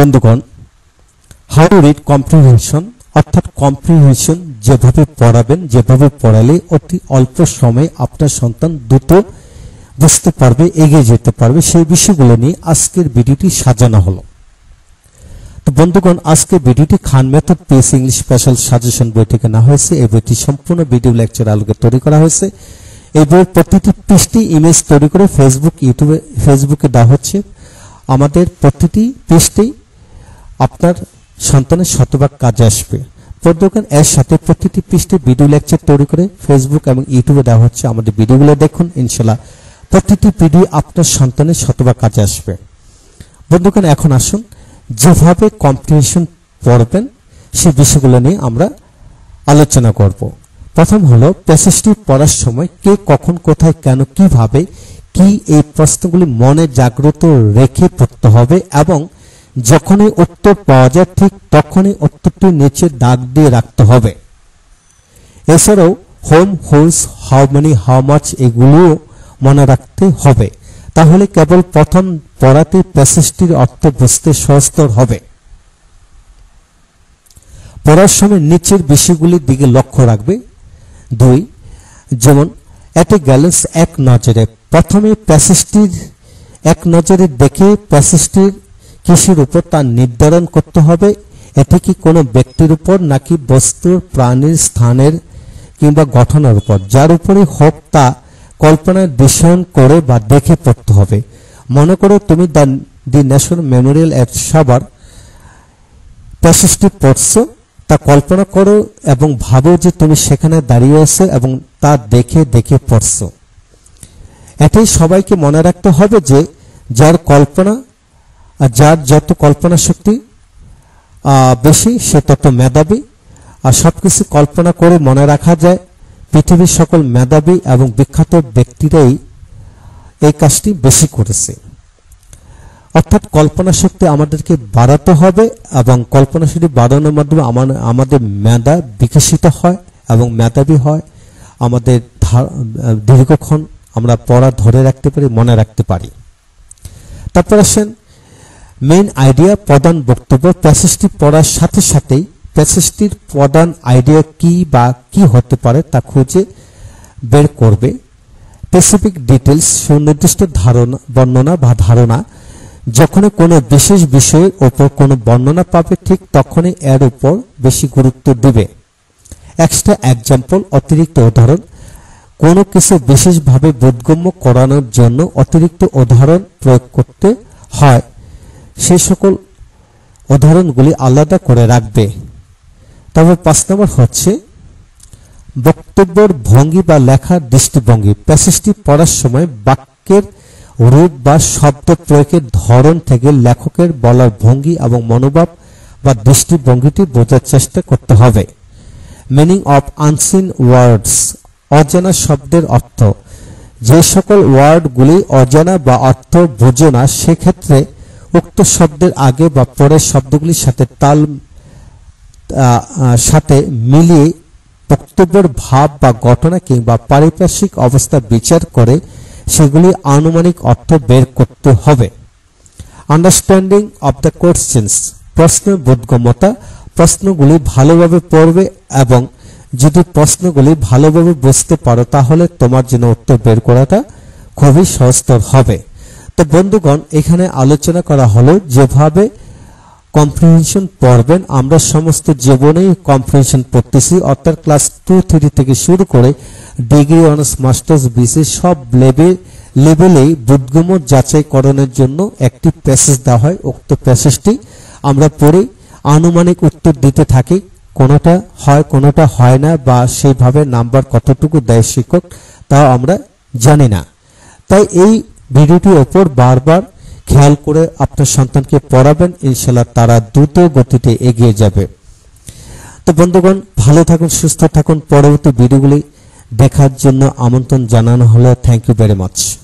বন্ধুগণ how read comprehension অর্থাৎ comprehension যেভাবে পড়াবেন যেভাবে পড়ালে অতি অল্প সময়ে আপনার সন্তান দ্রুত বুঝতে পারবে এগিয়ে যেতে পারবে সেই বিষয়গুলো নিয়ে আজকের ভিডিওটি সাজানো হলো তো বন্ধুগণ আজকে ভিডিওটি Khan method pace English special suggestion বই থেকে না হয়েছে এই বইটি সম্পূর্ণ ভিডিও লেকচার আলোকে তৈরি করা হয়েছে এই বইয়ের প্রতিটি পৃষ্টি ইমেজ তৈরি করে ফেসবুক ইউটিউবে ফেসবুকে দেওয়া হচ্ছে আমাদের প্রতিটি পৃষ্ঠেই আপনার সন্তানের শতভাগ কাজে আসবে প্রদ্যোগান এর সাথে প্রতিটি পৃষ্ঠে ভিডিও লেকচার তৈরি করে ফেসবুক এবং ইউটিউবে দেওয়া হচ্ছে আমাদের ভিডিওগুলো দেখুন ইনশাল্লাহ প্রতিটি ভিডিও আপনার সন্তানের শতভাগ কাজে আসবে বন্ধুগণ এখন আসুন যেভাবে কম্পিটিশন পড়বেন সে বিষয়গুলো নিয়ে আমরা আলোচনা করব প্রথম হলো প্যাসেজটি পড়ার সময় কে কখন কোথায় কেন কিভাবে কি এই প্রশ্নগুলি মনে জাগ্রত রেখে পড়তে হবে এবং যখনই উত্তর পাওয়া যায় ঠিক তখনই উত্তরটি নিচে দাগ দিয়ে রাখতে হবে এছাড়াও whom whose how many how much এগুলোও মনে রাখতে হবে তাহলে কেবল প্রথম পড়াতে প্যাসেজটির অর্থ বুঝতে সহজতর হবে পড়ার সময় নিচের বিষয়গুলির দিকে লক্ষ্য রাখবে দুই যেমন এতে গ্যালেন্স এক নজরে প্রথমে প্যাসেজটির এক নজরে দেখে প্যাসেজটির কিসের উপর তা নির্ধারণ করতে হবে এতে কি কোনো ব্যক্তির উপর নাকি বস্তুর প্রাণীর স্থানের কিংবা গঠনের উপর যার উপরে হোক তা কল্পনায় বিষয়ন করে বা দেখে পড়তে হবে মনে করো তুমি the the national memorial at Savar প্যাসেজটি পড়ছো তা কল্পনা করো এবং ভাবো যে তুমি সেখানে দাঁড়িয়ে আছো এবং তা দেখে দেখে পড়ছো এটাই সবাইকে মনে রাখতে হবে যে যার কল্পনা আর যার যত কল্পনা শক্তি বেশি সে তত মেধাবী আর সব কিছু কল্পনা করে মনে রাখা যায় পৃথিবীর সকল মেধাবী এবং বিখ্যাত ব্যক্তিরাই এই কাজটি বেশি করেছে অর্থাৎ কল্পনা শক্তি আমাদেরকে বাড়াতে হবে এবং কল্পনা শক্তি বাড়ানোর মাধ্যমে আমাদের মেধা বিকশিত হয় এবং মেধাবী হয় আমাদের দীর্ঘক্ষণ আমরা পড়া ধরে রাখতে পারি মনে রাখতে পারি তারপর আসেন মেইন আইডিয়া প্রধান বক্তব্য প্যাসেজটি পড়ার সাথে সাথেই প্যাসেজটির প্রধান আইডিয়া কি বা কি হতে পারে তা খুঁজে বের করবে স্পেসিফিক ডিটেলস সুনির্দিষ্ট ধারণা বর্ণনা বা ধারণা যখনই কোনো বিশেষ বিষয়ের ওপর কোনো বর্ণনা পাবে ঠিক তখনই এর উপর বেশি গুরুত্ব দিবে এক্সট্রা এক্সাম্পল অতিরিক্ত উদাহরণ কোনো কিছু বিশেষভাবে বোধগম্য করানোর জন্য অতিরিক্ত উদাহরণ প্রয়োগ করতে হয় সে সকল উদাহরণগুলি আলাদা করে রাখবে তবে পাঁচ নম্বর হচ্ছে বক্তব্যের ভঙ্গি বা লেখার দৃষ্টিভঙ্গি প্যাসেজটি পড়ার সময় বাক্যের রূপ বা শব্দ প্রয়োগের ধরন থেকে লেখকের বলার ভঙ্গি এবং মনোভাব বা দৃষ্টিভঙ্গিটি বোঝার চেষ্টা করতে হবে মিনিং অফ আনসিন ওয়ার্ডস অজানা শব্দের অর্থ যে সকল ওয়ার্ডগুলি অজানা বা অর্থ বোঝে না সেক্ষেত্রে উক্ত শব্দের আগে বা পরের শব্দগুলির সাথে তাল সাথে মিলিয়ে বক্তব্যের ভাব বা ঘটনা কিংবা পারিপার্শ্বিক অবস্থা বিচার করে সেগুলি আনুমানিক অর্থ বের করতে হবে আন্ডারস্ট্যান্ডিং অব দ্য কোশ্চেন্স প্রশ্ন বোধগম্যতা প্রশ্নগুলি ভালোভাবে পড়বে এবং যদি প্রশ্নগুলি ভালোভাবে বুঝতে পারো তাহলে তোমার জন্য উত্তর বের করাটা খুবই সহজতর হবে তো বন্ধুগণ এখানে আলোচনা করা হলো যেভাবে কম্প্রিহেনশন পড়বেন আমরা সমস্ত জীবনেই কম্প্রিহেনশন পড়তেছি অর্থাৎ ক্লাস টু থ্রি থেকে শুরু করে ডিগ্রি অনার্স মাস্টার্স বিসি সব লেবে লেভেলেই বুদ্ধগম যাচাইকরণের জন্য একটি প্যাসেজ দেওয়া হয় উক্ত প্যাসেজটি আমরা পড়ে আনুমানিক উত্তর দিতে থাকি কোনোটা হয় কোনোটা হয় না বা সেইভাবে নাম্বার কতটুকু দেয় শিক্ষক তাও আমরা জানি না তাই এই ভিডিওটির ওপর বারবার খেয়াল করে আপনার সন্তানকে পড়াবেন ইনশাল্লাহ তারা দ্রুত গতিতে এগিয়ে যাবে তো বন্ধুগণ ভালো থাকুন সুস্থ থাকুন পরবর্তী ভিডিওগুলি দেখার জন্য আমন্ত্রণ জানানো হলো থ্যাংক ইউ ভেরি মাচ